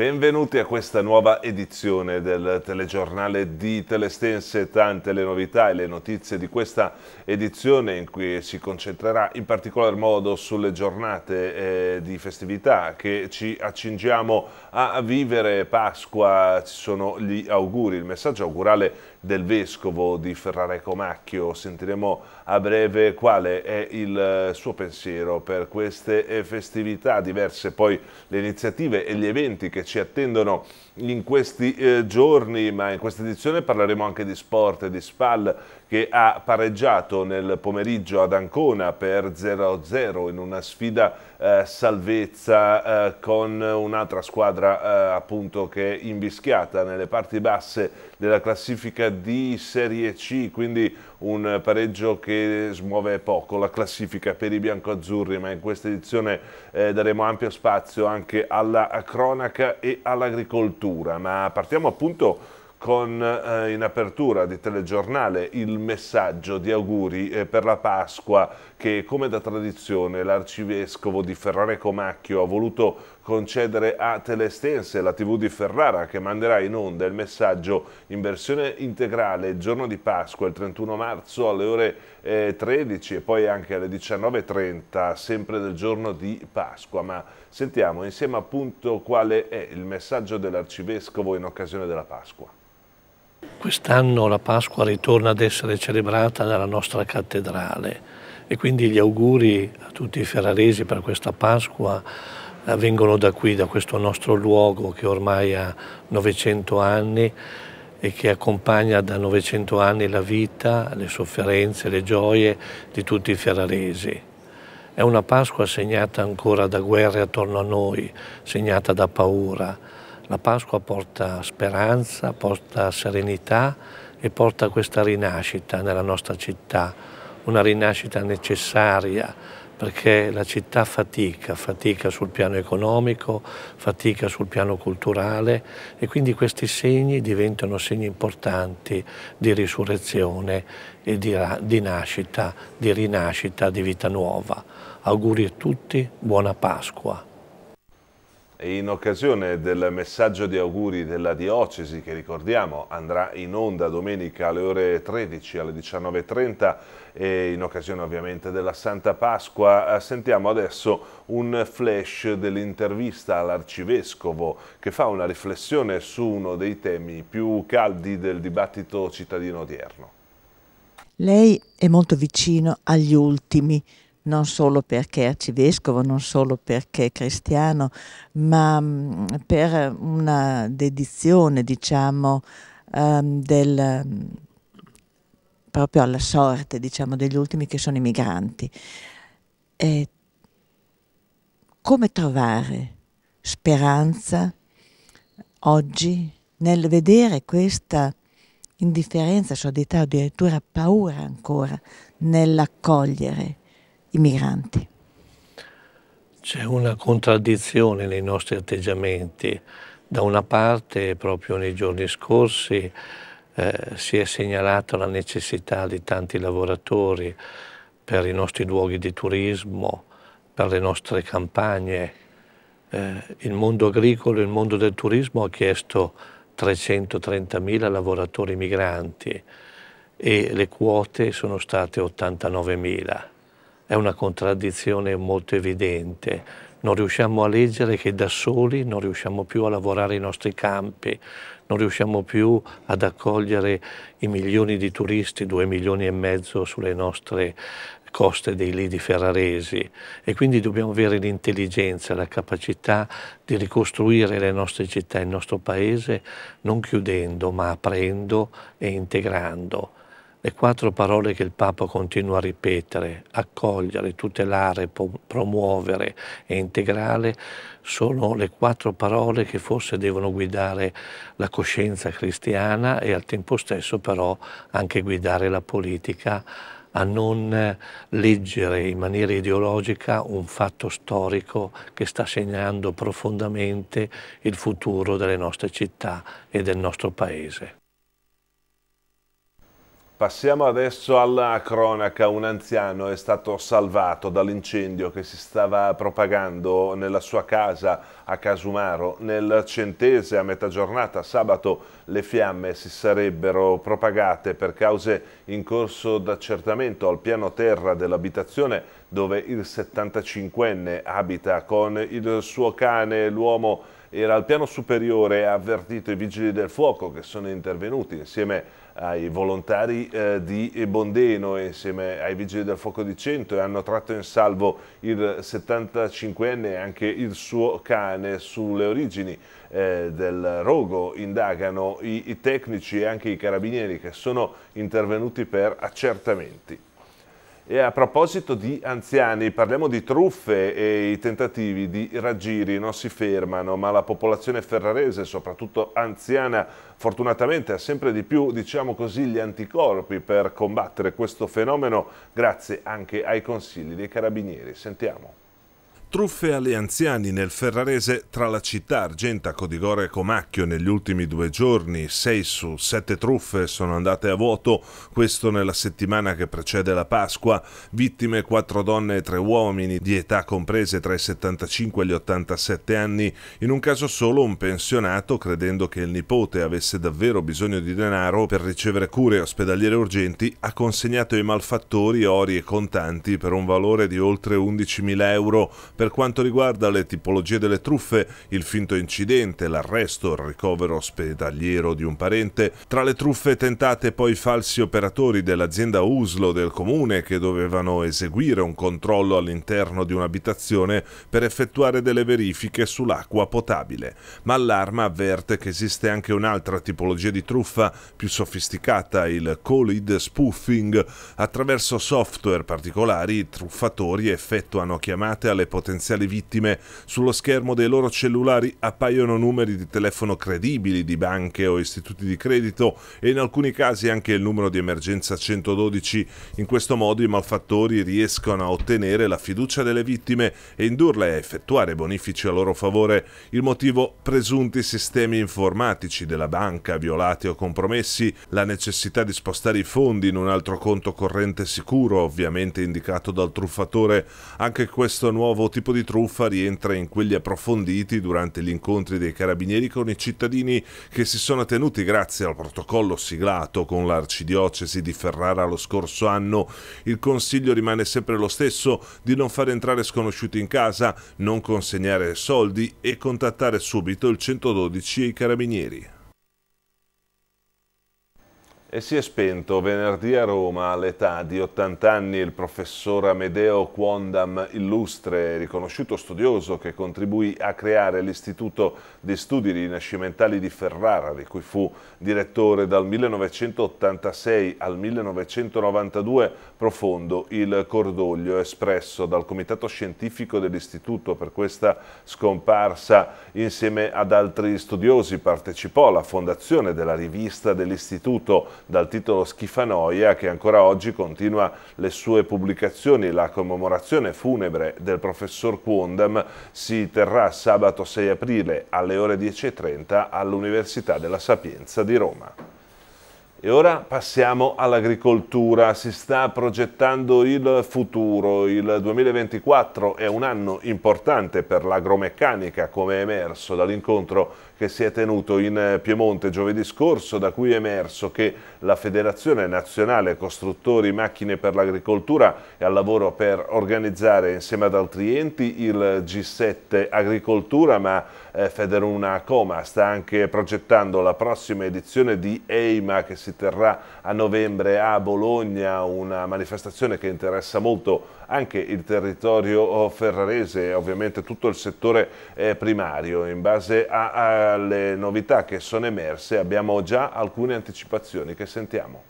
Benvenuti a questa nuova edizione del telegiornale di Telestense, tante le novità e le notizie di questa edizione in cui si concentrerà in particolar modo sulle giornate eh, di festività che ci accingiamo a vivere Pasqua, ci sono gli auguri, il messaggio augurale del Vescovo di Ferrareco Comacchio. Sentiremo a breve quale è il eh, suo pensiero per queste eh, festività, diverse poi le iniziative e gli eventi che ci attendono in questi eh, giorni, ma in questa edizione parleremo anche di sport e di SPAL che ha pareggiato nel pomeriggio ad Ancona per 0-0 in una sfida eh, salvezza eh, con un'altra squadra eh, appunto che è invischiata nelle parti basse della classifica di Serie C, quindi un pareggio che smuove poco la classifica per i biancoazzurri, ma in questa edizione eh, daremo ampio spazio anche alla cronaca e all'agricoltura. Ma partiamo appunto con eh, in apertura di telegiornale il messaggio di auguri eh, per la Pasqua che come da tradizione l'arcivescovo di Ferrare Comacchio ha voluto concedere a Telestense, la tv di Ferrara, che manderà in onda il messaggio in versione integrale il giorno di Pasqua, il 31 marzo alle ore eh, 13 e poi anche alle 19.30, sempre del giorno di Pasqua. Ma sentiamo insieme appunto quale è il messaggio dell'Arcivescovo in occasione della Pasqua. Quest'anno la Pasqua ritorna ad essere celebrata nella nostra cattedrale e quindi gli auguri a tutti i ferraresi per questa Pasqua eh, vengono da qui, da questo nostro luogo che ormai ha 900 anni e che accompagna da 900 anni la vita, le sofferenze, le gioie di tutti i ferraresi. È una Pasqua segnata ancora da guerre attorno a noi, segnata da paura. La Pasqua porta speranza, porta serenità e porta questa rinascita nella nostra città, una rinascita necessaria, perché la città fatica, fatica sul piano economico, fatica sul piano culturale e quindi questi segni diventano segni importanti di risurrezione e di, di nascita, di rinascita, di vita nuova. Auguri a tutti, buona Pasqua in occasione del messaggio di auguri della diocesi che ricordiamo andrà in onda domenica alle ore 13 alle 19.30 e in occasione ovviamente della Santa Pasqua eh, sentiamo adesso un flash dell'intervista all'arcivescovo che fa una riflessione su uno dei temi più caldi del dibattito cittadino odierno. Lei è molto vicino agli ultimi, non solo perché arcivescovo, non solo perché cristiano, ma mm, per una dedizione, diciamo, ehm, del, proprio alla sorte, diciamo, degli ultimi che sono i migranti. E come trovare speranza oggi nel vedere questa indifferenza, sordità o addirittura paura ancora nell'accogliere i migranti. C'è una contraddizione nei nostri atteggiamenti. Da una parte, proprio nei giorni scorsi, eh, si è segnalata la necessità di tanti lavoratori per i nostri luoghi di turismo, per le nostre campagne. Eh, il mondo agricolo, e il mondo del turismo ha chiesto 330.000 lavoratori migranti e le quote sono state 89.000 è una contraddizione molto evidente. Non riusciamo a leggere che da soli non riusciamo più a lavorare i nostri campi, non riusciamo più ad accogliere i milioni di turisti, due milioni e mezzo sulle nostre coste dei lidi ferraresi e quindi dobbiamo avere l'intelligenza, la capacità di ricostruire le nostre città, il nostro paese, non chiudendo ma aprendo e integrando. Le quattro parole che il Papa continua a ripetere, accogliere, tutelare, promuovere e integrare, sono le quattro parole che forse devono guidare la coscienza cristiana e al tempo stesso però anche guidare la politica a non leggere in maniera ideologica un fatto storico che sta segnando profondamente il futuro delle nostre città e del nostro paese. Passiamo adesso alla cronaca. Un anziano è stato salvato dall'incendio che si stava propagando nella sua casa a Casumaro. Nel centese a metà giornata sabato le fiamme si sarebbero propagate per cause in corso d'accertamento al piano terra dell'abitazione dove il 75enne abita con il suo cane. L'uomo era al piano superiore e ha avvertito i vigili del fuoco che sono intervenuti insieme a ai volontari eh, di Bondeno insieme ai Vigili del Fuoco di Cento e hanno tratto in salvo il 75enne e anche il suo cane sulle origini eh, del rogo. Indagano i, i tecnici e anche i carabinieri che sono intervenuti per accertamenti. E a proposito di anziani, parliamo di truffe e i tentativi di raggiri non si fermano, ma la popolazione ferrarese, soprattutto anziana, fortunatamente ha sempre di più, diciamo così, gli anticorpi per combattere questo fenomeno grazie anche ai consigli dei carabinieri. Sentiamo. Truffe agli anziani nel Ferrarese tra la città Argenta, Codigore e Comacchio negli ultimi due giorni. 6 su 7 truffe sono andate a vuoto, questo nella settimana che precede la Pasqua. Vittime 4 donne e 3 uomini di età comprese tra i 75 e gli 87 anni. In un caso solo un pensionato, credendo che il nipote avesse davvero bisogno di denaro per ricevere cure ospedaliere urgenti, ha consegnato ai malfattori ori e contanti per un valore di oltre 11.000 euro per quanto riguarda le tipologie delle truffe, il finto incidente, l'arresto, il ricovero ospedaliero di un parente, tra le truffe tentate poi falsi operatori dell'azienda Uslo del comune che dovevano eseguire un controllo all'interno di un'abitazione per effettuare delle verifiche sull'acqua potabile. Ma l'Arma avverte che esiste anche un'altra tipologia di truffa più sofisticata, il colid spoofing. Attraverso software particolari i truffatori effettuano chiamate alle potenze potenziali vittime sullo schermo dei loro cellulari appaiono numeri di telefono credibili di banche o istituti di credito e in alcuni casi anche il numero di emergenza 112. In questo modo i malfattori riescono a ottenere la fiducia delle vittime e indurle a effettuare bonifici a loro favore. Il motivo presunti sistemi informatici della banca violati o compromessi, la necessità di spostare i fondi in un altro conto corrente sicuro, ovviamente indicato dal truffatore. Anche questo nuovo tipo tipo di truffa rientra in quelli approfonditi durante gli incontri dei carabinieri con i cittadini che si sono tenuti grazie al protocollo siglato con l'arcidiocesi di Ferrara lo scorso anno. Il consiglio rimane sempre lo stesso di non far entrare sconosciuti in casa, non consegnare soldi e contattare subito il 112 e i carabinieri. E si è spento venerdì a Roma all'età di 80 anni il professor Amedeo Quondam Illustre, e riconosciuto studioso che contribuì a creare l'Istituto di Studi Rinascimentali di Ferrara, di cui fu direttore dal 1986 al 1992, profondo il cordoglio espresso dal Comitato Scientifico dell'Istituto per questa scomparsa. Insieme ad altri studiosi partecipò alla fondazione della rivista dell'Istituto dal titolo Schifanoia che ancora oggi continua le sue pubblicazioni. La commemorazione funebre del professor Quondam si terrà sabato 6 aprile alle ore 10.30 all'Università della Sapienza di Roma. E ora passiamo all'agricoltura. Si sta progettando il futuro. Il 2024 è un anno importante per l'agromeccanica, come è emerso dall'incontro che si è tenuto in eh, Piemonte giovedì scorso, da cui è emerso che la Federazione Nazionale Costruttori Macchine per l'Agricoltura è al lavoro per organizzare insieme ad altri enti il G7 Agricoltura, ma eh, Federuna Coma sta anche progettando la prossima edizione di EIMA che si terrà a novembre a Bologna, una manifestazione che interessa molto anche il territorio oh, ferrarese e ovviamente tutto il settore eh, primario. In base a, alle novità che sono emerse abbiamo già alcune anticipazioni che sentiamo.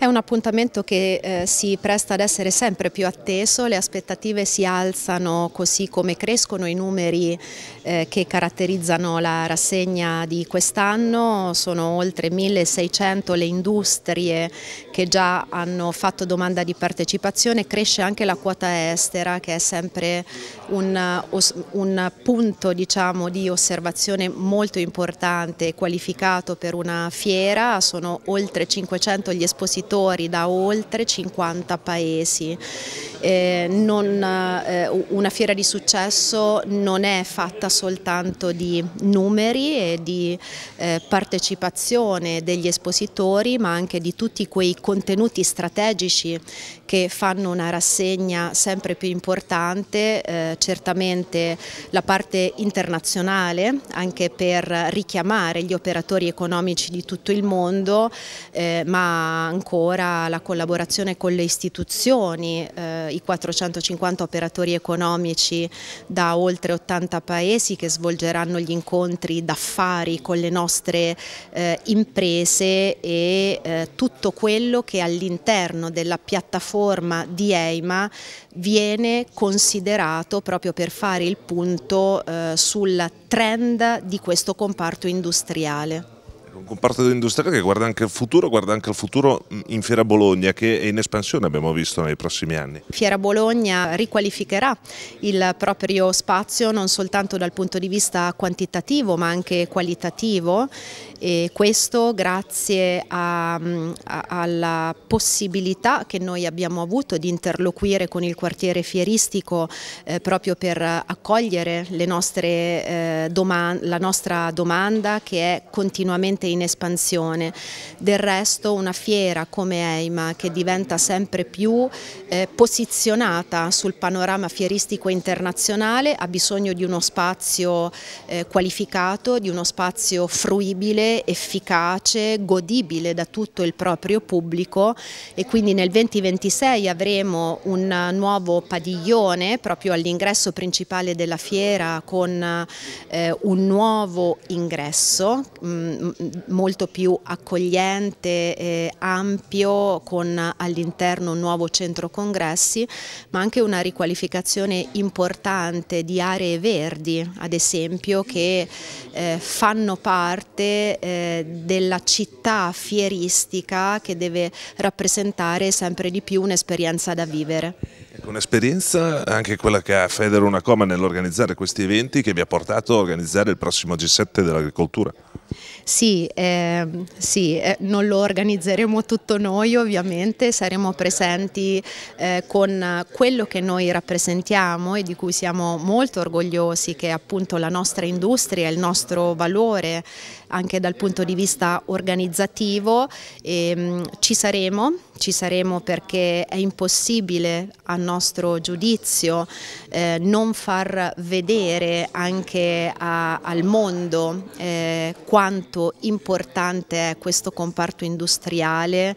È un appuntamento che eh, si presta ad essere sempre più atteso, le aspettative si alzano così come crescono i numeri eh, che caratterizzano la rassegna di quest'anno, sono oltre 1600 le industrie che già hanno fatto domanda di partecipazione, cresce anche la quota estera che è sempre un, un punto diciamo, di osservazione molto importante e qualificato per una fiera, sono oltre 500 gli espositori produttori da oltre 50 paesi eh, non, eh, una fiera di successo non è fatta soltanto di numeri e di eh, partecipazione degli espositori ma anche di tutti quei contenuti strategici che fanno una rassegna sempre più importante, eh, certamente la parte internazionale anche per richiamare gli operatori economici di tutto il mondo eh, ma ancora la collaborazione con le istituzioni eh, i 450 operatori economici da oltre 80 paesi che svolgeranno gli incontri d'affari con le nostre eh, imprese e eh, tutto quello che all'interno della piattaforma di EIMA viene considerato proprio per fare il punto eh, sul trend di questo comparto industriale un comparto industriale che guarda anche il futuro, guarda anche il futuro in Fiera Bologna che è in espansione abbiamo visto nei prossimi anni. Fiera Bologna riqualificherà il proprio spazio non soltanto dal punto di vista quantitativo ma anche qualitativo e questo grazie a, mm, a, alla possibilità che noi abbiamo avuto di interloquire con il quartiere fieristico eh, proprio per accogliere nostre, eh, la nostra domanda che è continuamente in espansione. Del resto una fiera come EIMA che diventa sempre più eh, posizionata sul panorama fieristico internazionale ha bisogno di uno spazio eh, qualificato, di uno spazio fruibile efficace, godibile da tutto il proprio pubblico e quindi nel 2026 avremo un nuovo padiglione proprio all'ingresso principale della fiera con eh, un nuovo ingresso mh, mm, mm, molto più accogliente, eh, ampio, con all'interno un nuovo centro congressi, ma anche una riqualificazione importante di aree verdi, ad esempio, che eh, fanno parte eh, della città fieristica che deve rappresentare sempre di più un'esperienza da vivere. Ecco, un'esperienza anche quella che ha Federo coma nell'organizzare questi eventi che vi ha portato a organizzare il prossimo G7 dell'agricoltura. Sì, eh, sì eh, non lo organizzeremo tutto noi ovviamente, saremo presenti eh, con quello che noi rappresentiamo e di cui siamo molto orgogliosi, che è appunto la nostra industria, il nostro valore, anche dal punto di vista organizzativo. E, ehm, ci saremo, ci saremo perché è impossibile a nostro giudizio eh, non far vedere anche a, al mondo eh, quanto importante è questo comparto industriale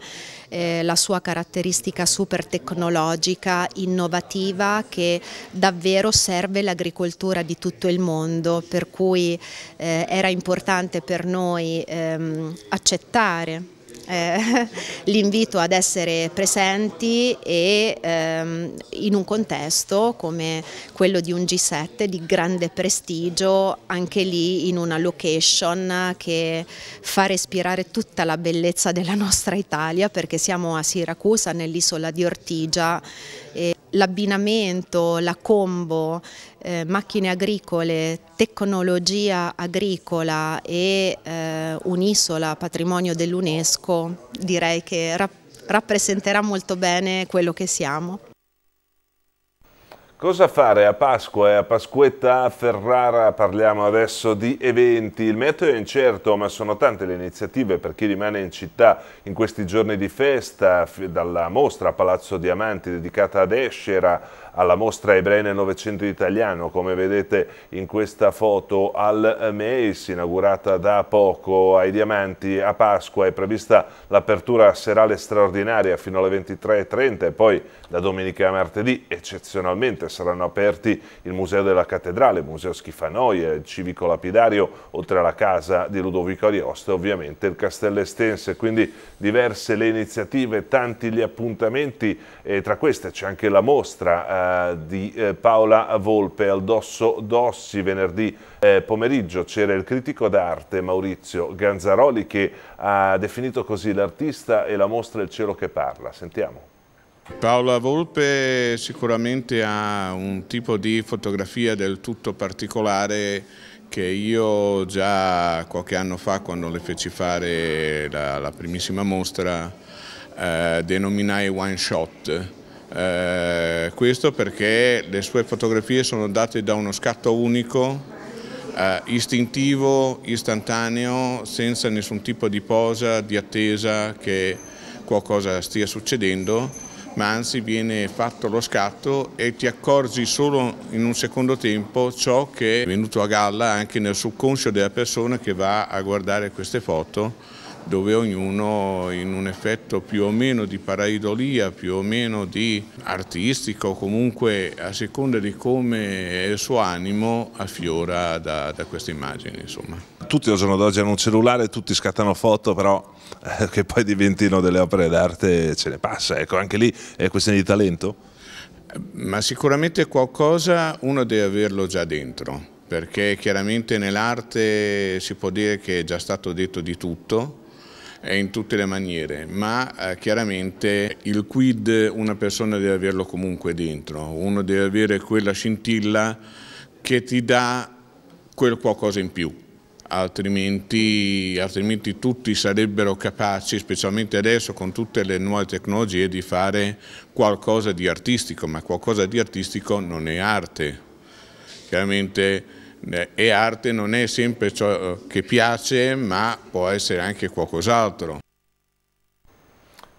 eh, la sua caratteristica super tecnologica, innovativa che davvero serve l'agricoltura di tutto il mondo, per cui eh, era importante per per noi ehm, accettare eh, l'invito ad essere presenti e ehm, in un contesto come quello di un G7 di grande prestigio, anche lì in una location che fa respirare tutta la bellezza della nostra Italia perché siamo a Siracusa nell'isola di Ortigia l'abbinamento, la combo, eh, macchine agricole, tecnologia agricola e eh, un'isola patrimonio dell'UNESCO direi che rappresenterà molto bene quello che siamo. Cosa fare a Pasqua e a Pasquetta a Ferrara? Parliamo adesso di eventi. Il meteo è incerto, ma sono tante le iniziative per chi rimane in città in questi giorni di festa, dalla mostra a Palazzo Diamanti dedicata ad Escera alla mostra Ebrene Novecento Italiano, come vedete in questa foto al MEIS, inaugurata da poco ai Diamanti a Pasqua, è prevista l'apertura serale straordinaria fino alle 23.30 e poi da domenica a martedì eccezionalmente saranno aperti il Museo della Cattedrale, il Museo Schifanoia, il Civico Lapidario, oltre alla casa di Ludovico Ariosto e ovviamente il Castello Estense, quindi diverse le iniziative, tanti gli appuntamenti e tra queste c'è anche la mostra eh, eh, di eh, Paola Volpe al Dosso Dossi venerdì eh, pomeriggio c'era il critico d'arte Maurizio Ganzaroli che ha definito così l'artista e la mostra Il cielo che parla. Sentiamo. Paola Volpe sicuramente ha un tipo di fotografia del tutto particolare che io già qualche anno fa quando le feci fare la, la primissima mostra eh, denominai one shot eh, questo perché le sue fotografie sono date da uno scatto unico, eh, istintivo, istantaneo, senza nessun tipo di posa, di attesa che qualcosa stia succedendo, ma anzi viene fatto lo scatto e ti accorgi solo in un secondo tempo ciò che è venuto a galla anche nel subconscio della persona che va a guardare queste foto dove ognuno in un effetto più o meno di paraidolia, più o meno di artistico, comunque a seconda di come è il suo animo affiora da, da queste immagini. Insomma. Tutti al giorno d'oggi hanno un cellulare, tutti scattano foto, però eh, che poi diventino delle opere d'arte ce ne passa, ecco, anche lì è questione di talento? Ma sicuramente qualcosa uno deve averlo già dentro, perché chiaramente nell'arte si può dire che è già stato detto di tutto, in tutte le maniere, ma eh, chiaramente il quid una persona deve averlo comunque dentro, uno deve avere quella scintilla che ti dà quel qualcosa in più. Altrimenti, altrimenti, tutti sarebbero capaci, specialmente adesso con tutte le nuove tecnologie, di fare qualcosa di artistico, ma qualcosa di artistico non è arte. Chiaramente eh, e arte non è sempre ciò eh, che piace, ma può essere anche qualcos'altro.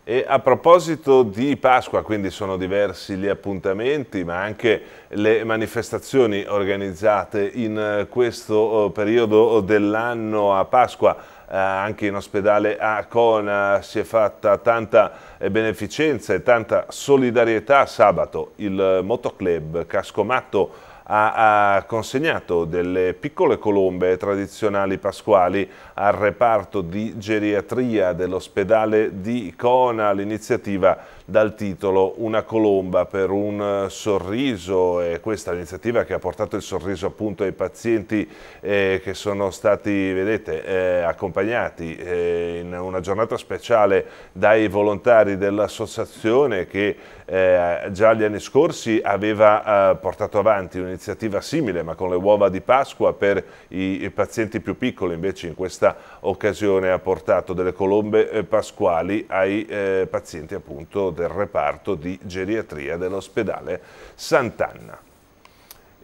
E a proposito di Pasqua, quindi sono diversi gli appuntamenti, ma anche le manifestazioni organizzate in eh, questo periodo dell'anno a Pasqua, eh, anche in ospedale a Cona si è fatta tanta beneficenza e tanta solidarietà. Sabato il motoclub Cascomatto ha, ha consegnato delle piccole colombe tradizionali pasquali al reparto di geriatria dell'ospedale di Cona, l'iniziativa dal titolo Una colomba per un eh, sorriso e questa è un'iniziativa che ha portato il sorriso appunto ai pazienti eh, che sono stati, vedete, eh, accompagnati eh, in una giornata speciale dai volontari dell'associazione che eh, già gli anni scorsi aveva eh, portato avanti un'iniziativa simile ma con le uova di Pasqua per i, i pazienti più piccoli invece in questa occasione ha portato delle colombe pasquali ai pazienti appunto del reparto di geriatria dell'ospedale Sant'Anna.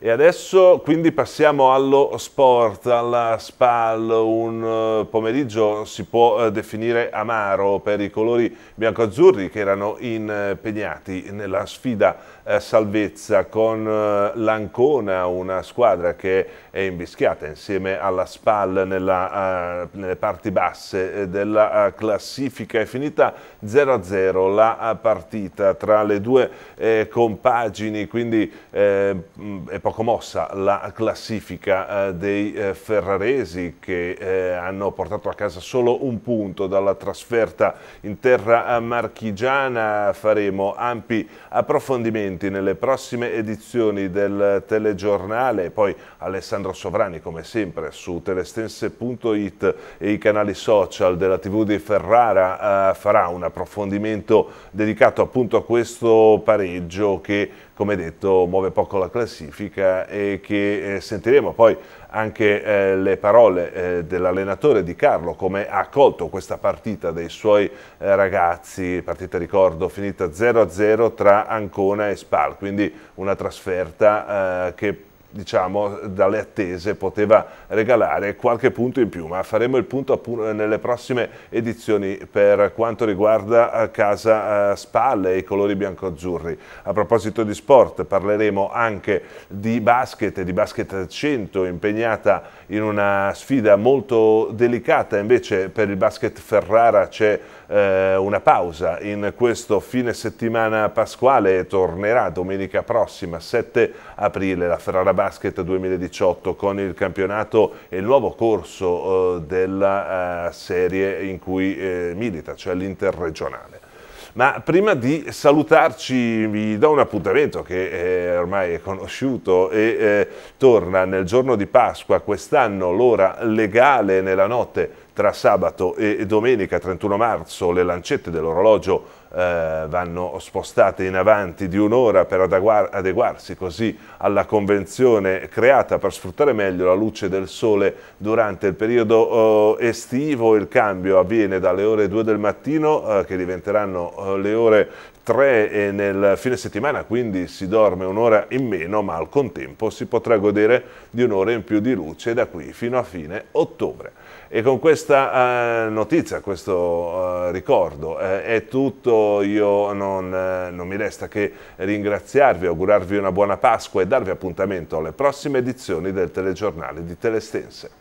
E adesso quindi passiamo allo sport, alla SPAL, un eh, pomeriggio si può eh, definire amaro per i colori bianco-azzurri che erano impegnati nella sfida eh, salvezza con eh, l'Ancona, una squadra che è invischiata insieme alla SPAL nella, uh, nelle parti basse della uh, classifica. È finita 0-0 la partita tra le due eh, compagini, quindi eh, mm, è poco mossa la classifica eh, dei ferraresi che hanno portato a casa solo un punto dalla trasferta in terra marchigiana. Faremo ampi approfondimenti appuntamenti nelle prossime edizioni del telegiornale e poi Alessandro Sovrani come sempre su telestense.it e i canali social della TV di Ferrara eh, farà un approfondimento dedicato appunto a questo pareggio che come detto muove poco la classifica e che eh, sentiremo poi anche eh, le parole eh, dell'allenatore di Carlo, come ha accolto questa partita dei suoi eh, ragazzi, partita ricordo finita 0-0 tra Ancona e Spal, quindi una trasferta eh, che diciamo, dalle attese poteva regalare qualche punto in più, ma faremo il punto nelle prossime edizioni per quanto riguarda eh, Casa eh, Spalle e i colori bianco-azzurri. A proposito di sport parleremo anche di basket e di basket 100 impegnata in una sfida molto delicata, invece per il basket Ferrara c'è eh, una pausa in questo fine settimana pasquale e tornerà domenica prossima 7 aprile la Ferrara Basket Basket 2018 con il campionato e il nuovo corso eh, della eh, serie in cui eh, milita, cioè l'interregionale. Ma prima di salutarci vi do un appuntamento che eh, ormai è conosciuto e eh, torna nel giorno di Pasqua, quest'anno l'ora legale nella notte tra sabato e domenica 31 marzo le lancette dell'orologio eh, vanno spostate in avanti di un'ora per adeguarsi così alla convenzione creata per sfruttare meglio la luce del sole durante il periodo eh, estivo. Il cambio avviene dalle ore 2 del mattino, eh, che diventeranno eh, le ore 3 nel fine settimana, quindi si dorme un'ora in meno, ma al contempo si potrà godere di un'ora in più di luce da qui fino a fine ottobre. E con questa eh, notizia, questo eh, ricordo, eh, è tutto, io non, eh, non mi resta che ringraziarvi, augurarvi una buona Pasqua e darvi appuntamento alle prossime edizioni del telegiornale di Telestense.